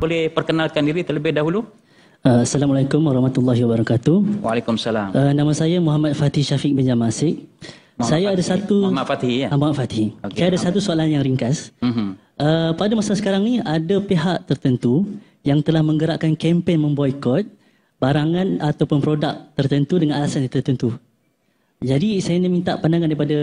boleh perkenalkan diri terlebih dahulu. Uh, Assalamualaikum warahmatullahi wabarakatuh. Waalaikumsalam. Uh, nama saya Muhammad Fatih Syafiq bin Jamasik. Muhammad saya Fatih. ada satu Muhammad Fatih ya. Muhammad Fatih. Okay, saya ada satu soalan yang ringkas. Uh-huh. Uh, pada masa sekarang ni ada pihak tertentu yang telah menggerakkan kempen memboikot barangan ataupun produk tertentu dengan alasan tertentu. Jadi saya nak minta pandangan daripada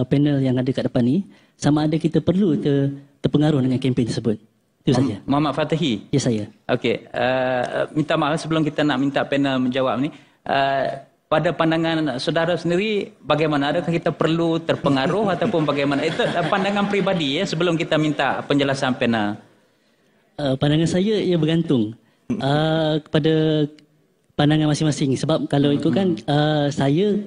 uh, panel yang ada kat depan ni sama ada kita perlu ter, terpengaruh dengan kempen tersebut. Itu saja. Muhammad Fatihi. Ya yes, saya. Okey. Uh, minta maaf lah sebelum kita nak minta panel menjawab ni. Uh, pada pandangan saudara sendiri bagaimana adakah kita perlu terpengaruh ataupun bagaimana itu pandangan peribadi ya sebelum kita minta penjelasan panel. Uh, pandangan saya ia bergantung hmm. uh, kepada pandangan masing-masing sebab kalau ikut kan hmm. uh, saya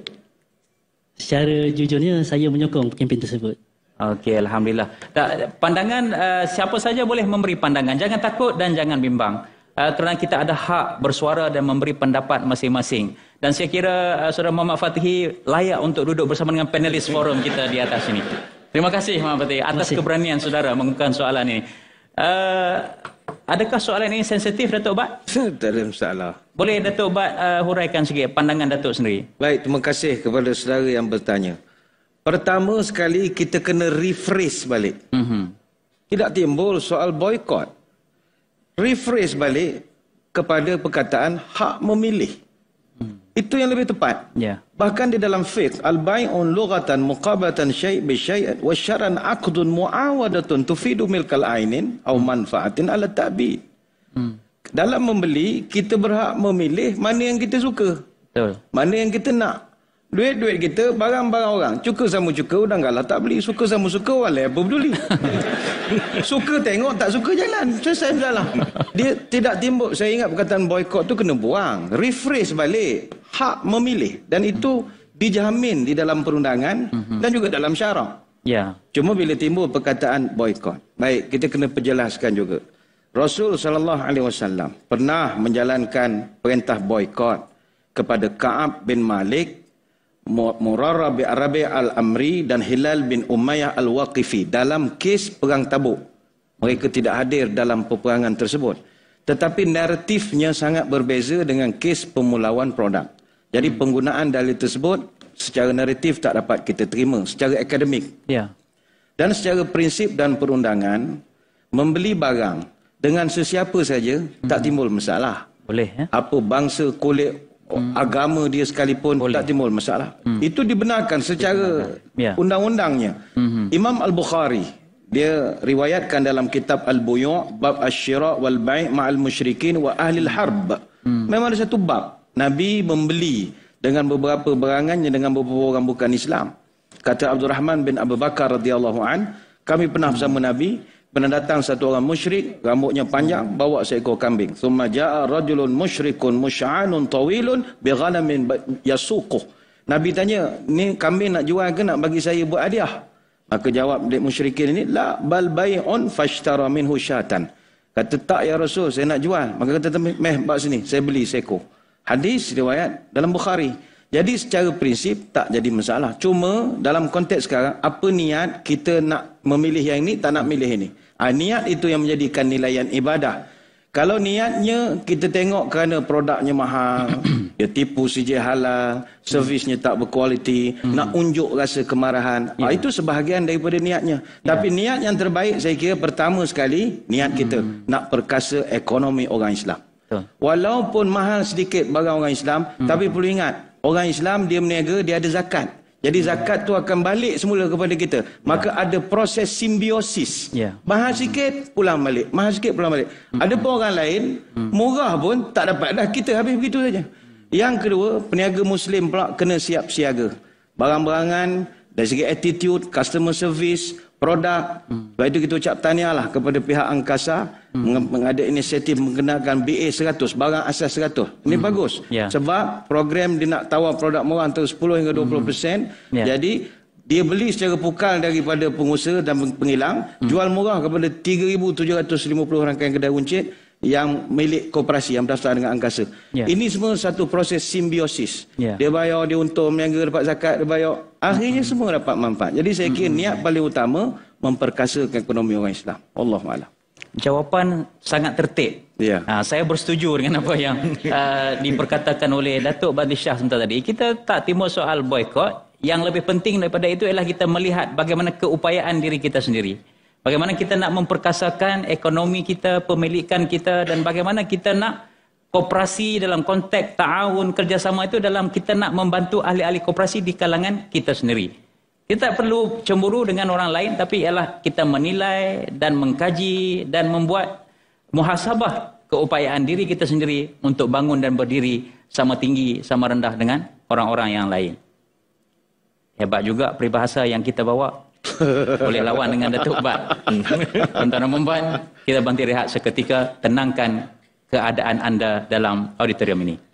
secara jujurnya saya menyokong pemimpin tersebut. Okey, Alhamdulillah. Tak, pandangan uh, siapa saja boleh memberi pandangan. Jangan takut dan jangan bimbang. Uh, kerana kita ada hak bersuara dan memberi pendapat masing-masing. Dan saya kira uh, Saudara Muhammad Fatihi layak untuk duduk bersama dengan panelis forum kita di atas ini. Terima kasih Muhammad Fatihi atas keberanian Saudara mengukuhkan soalan ini. Uh, adakah soalan ini sensitif Datuk Bat? Tak ada masalah. Boleh Datuk Bat uh, huraikan sikit pandangan Datuk sendiri? Baik, terima kasih kepada Saudara yang bertanya. Pertama sekali kita kena refresh balik. Mm-hmm. Tidak timbul soal boykot. Refresh balik kepada perkataan hak memilih. Hmm. Itu yang lebih tepat. Yeah. Bahkan di dalam fiqh, al-bai'un lughatan muqabatan syai' bi syai' wa syaran 'aqdun mu'awadatun tufidu milkal ainin aw hmm. manfaatin ala tabi. Hmm. Dalam membeli, kita berhak memilih mana yang kita suka. Betul. Mana yang kita nak. Duit-duit kita, barang-barang orang. Cuka sama cuka, udang galah tak beli. Suka sama suka, walaupun apa peduli. suka tengok, tak suka jalan. Selesai so, dah Dia tidak timbul. Saya ingat perkataan boykot tu kena buang. Refresh balik. Hak memilih. Dan itu dijamin di dalam perundangan mm-hmm. dan juga dalam syarak. Ya. Cuma bila timbul perkataan boykot. Baik, kita kena perjelaskan juga. Rasul saw pernah menjalankan perintah boykot kepada Ka'ab bin Malik Murara bin Arabi Al-Amri dan Hilal bin Umayyah Al-Waqifi dalam kes Perang Tabuk. Mereka tidak hadir dalam peperangan tersebut. Tetapi naratifnya sangat berbeza dengan kes pemulauan produk. Jadi penggunaan dalil tersebut secara naratif tak dapat kita terima secara akademik. Ya. Dan secara prinsip dan perundangan, membeli barang dengan sesiapa saja tak hmm. timbul masalah. Boleh. Ya? Apa bangsa, kulit, hmm. agama dia sekalipun Boleh. tak timbul masalah. Hmm. Itu dibenarkan secara ya. undang-undangnya. Hmm. Imam Al-Bukhari dia riwayatkan dalam kitab Al-Buyu' bab Asy-Syira wal Bai' ma'al musyrikin wa ahli al-harb. Hmm. Memang ada satu bab Nabi membeli dengan beberapa barangannya dengan beberapa orang bukan Islam. Kata Abdul Rahman bin Abu Bakar radhiyallahu an, kami pernah bersama Nabi, pernah datang satu orang musyrik rambutnya panjang bawa seekor kambing summa jaa rajulun musyrikun musyaanun tawilun bi ghanamin nabi tanya ni kambing nak jual ke nak bagi saya buat hadiah maka jawab dek musyrikin ini la bal bai'un fashtara minhu syatan kata tak ya rasul saya nak jual maka kata meh bawa sini saya beli seekor hadis riwayat dalam bukhari jadi secara prinsip tak jadi masalah. Cuma dalam konteks sekarang, apa niat kita nak memilih yang ini, tak nak memilih ini. Ha, niat itu yang menjadikan nilaian ibadah. Kalau niatnya kita tengok kerana produknya mahal, dia tipu CJ halal, servisnya tak berkualiti, hmm. nak unjuk rasa kemarahan. Ha, itu sebahagian daripada niatnya. Yeah. Tapi niat yang terbaik saya kira pertama sekali niat kita hmm. nak perkasa ekonomi orang Islam. Betul. Walaupun mahal sedikit bagi orang Islam, hmm. tapi perlu ingat, orang Islam dia berniaga, dia ada zakat. Jadi zakat tu akan balik semula kepada kita. Maka ya. ada proses simbiosis. Ya. Mahal sikit pulang balik. Mahal sikit pulang balik. Hmm. Ada pun orang lain hmm. murah pun tak dapat dah kita habis begitu saja. Yang kedua, peniaga muslim pula kena siap siaga. Barang-barangan dari segi attitude, customer service, produk. Hmm. Sebab itu kita ucap lah kepada pihak angkasa hmm. mengadakan inisiatif mengenakan BA 100, barang asas 100. Ini hmm. bagus. Yeah. Sebab program dia nak tawar produk murah antara 10 hingga 20%. Hmm. Yeah. Jadi dia beli secara pukal daripada pengusaha dan penghilang hmm. jual murah kepada 3750 rangkaian kedai runcit yang milik koperasi yang berdasarkan dengan angkasa. Yeah. Ini semua satu proses simbiosis. Yeah. Dia bayar, dia untung, meniaga dapat zakat, dia bayar. Akhirnya mm-hmm. semua dapat manfaat. Jadi saya kira mm-hmm. niat paling utama memperkasakan ekonomi orang Islam. Allah malam. Jawapan sangat tertib. Yeah. Ya. Ha, saya bersetuju dengan apa yang uh, diperkatakan oleh Datuk Bandi Shah sebentar tadi. Kita tak timur soal boykot. Yang lebih penting daripada itu ialah kita melihat bagaimana keupayaan diri kita sendiri. Bagaimana kita nak memperkasakan ekonomi kita, pemilikan kita dan bagaimana kita nak kooperasi dalam konteks ta'awun kerjasama itu dalam kita nak membantu ahli-ahli kooperasi di kalangan kita sendiri. Kita tak perlu cemburu dengan orang lain tapi ialah kita menilai dan mengkaji dan membuat muhasabah keupayaan diri kita sendiri untuk bangun dan berdiri sama tinggi, sama rendah dengan orang-orang yang lain. Hebat juga peribahasa yang kita bawa, boleh lawan dengan Datuk Bat. Hmm. Tuan-tuan dan kita berhenti rehat seketika, tenangkan keadaan anda dalam auditorium ini.